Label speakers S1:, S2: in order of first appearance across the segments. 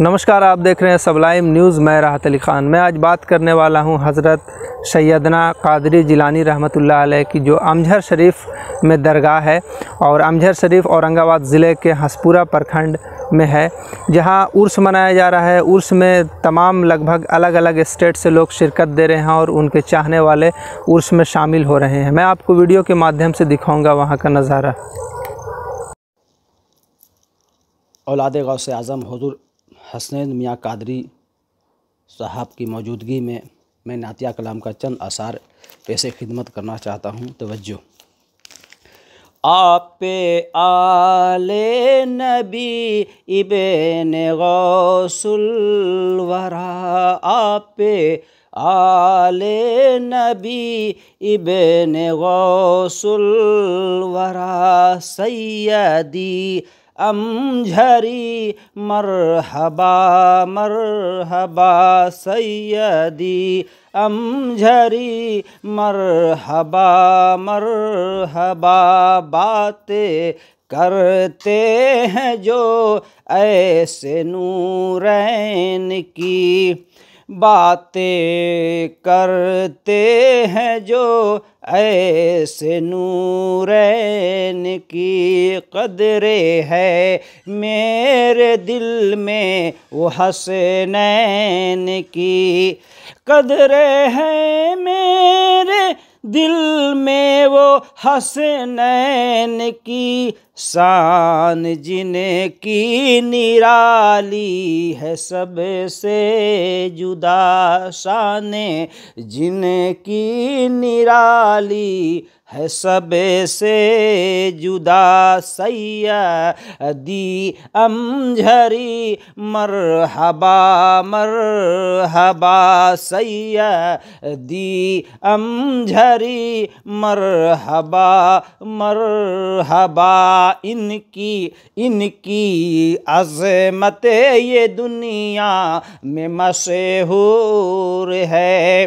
S1: नमस्कार आप देख रहे हैं सबलाइम न्यूज़ मैं राहत अली ख़ान मैं आज बात करने वाला हूं हज़रत सैदना कादरी जिलानी रहमत आ की जो अमझर शरीफ में दरगाह है और अमझर शरीफ औरंगाबाद ज़िले के हसपुरा प्रखंड में है जहां उर्स मनाया जा रहा है उर्स में तमाम लगभग अलग अलग स्टेट से लोग शिरकत दे रहे हैं और उनके चाहने वाले उर्स में शामिल हो रहे हैं मैं आपको वीडियो के माध्यम से दिखाऊँगा वहाँ का नज़ारा औलाद गौ से आज़म हजूर हसनैन मियाँ कादरी साहब की मौजूदगी में मैं नातिया कलाम का चंद आसार पैसे खिदमत करना चाहता हूँ तोज्जो आप आले नबी इबेन गौसुलवरा आप आले नबी इबेन गौसुलवरा सैदी अमझरी मरहबा मरहबा सैदी अमझरी मरहबा मरहबा बातें करते हैं जो ऐसे नूरैन की बातें करते हैं जो ऐसे नूर की कदरे है मेरे दिल में वो हसनैन की कदरे है मेरे दिल में वो हसनैन की शान जिने की निराली है सबसे जुदा शान जिने की निराली है सब से जुदा दी अमझरी मरहबा मरहबा दी अमझरी मरहबा मरहबा इनकी इनकी अजमत ये दुनिया में मशहूर है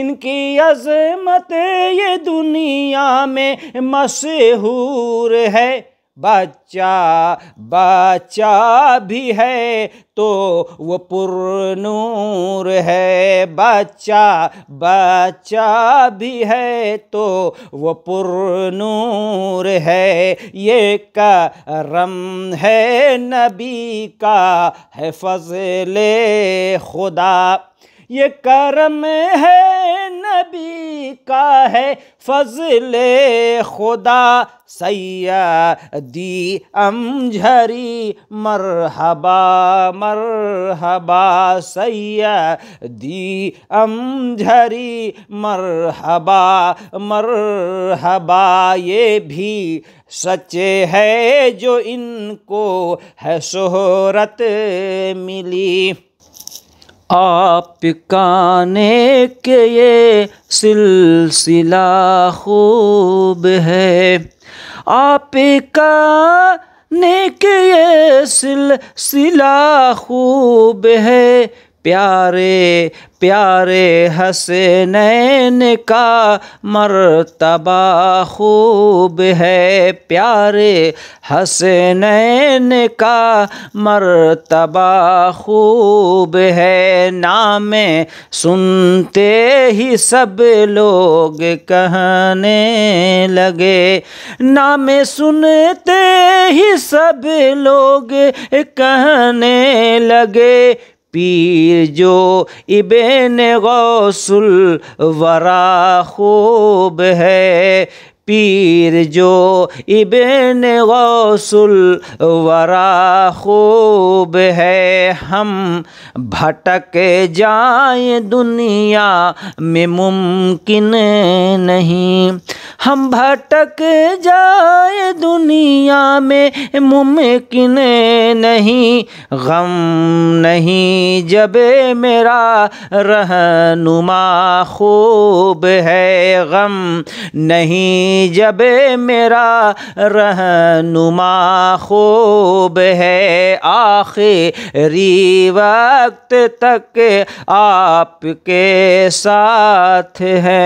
S1: इनकी अजमत ये दुनिया में मशहूर है बच्चा बच्चा भी है तो वो पुरनूर है बच्चा बच्चा भी है तो वो पुरनूर है ये करम है नबी का है फजले खुदा ये करम है नबी का है फजल खुदा सैदी अमझरी मरहबा मरहबा सैदी अमझरी मरहबा मरहबा ये भी सच्चे है जो इनको है शोहरत मिली आपका नेक ये सिलसिला खूब है आपका नेक ये सिलसिला खूब है प्यारे प्यारे हसनैन का मरतबा खूब है प्यारे हसनैन का मरतबा खूब है नाम सुनते ही सब लोग कहने लगे नाम सुनते ही सब लोग कहने लगे पीर जो इबेन गौसुल वरा खूब है पीर जो इबेन गौसुल वरा खूब है हम भटक जाए दुनिया में मुमकिन नहीं हम भटक जाए दुनिया में मुमकिन नहीं गम नहीं जब मेरा रहनुमा खूब है गम नहीं जब मेरा रहनुमा खूब है आखिरी वक्त तक आपके साथ है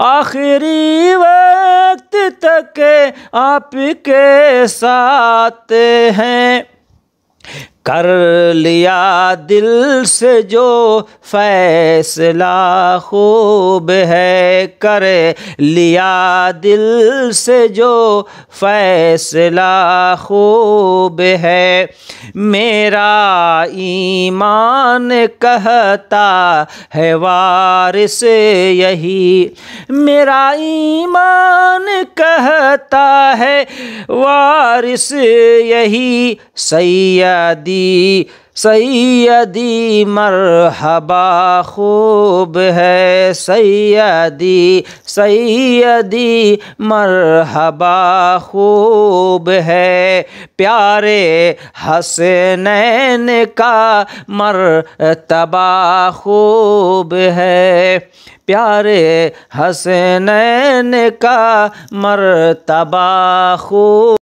S1: आखिरी वक्त तक आपके बरसाते हैं कर लिया दिल से जो फैसला खूब है कर लिया दिल से जो फैसला खूब है मेरा ईमान कहता है वारिस यही मेरा ईमान कहता है वारिस यही सैदी सैदी मरहबा खूब है सैदी सैदी मरहबा खूब है प्यारे हसनैन का मरतबा खूब है प्यारे हसनैन का मरतबा खूब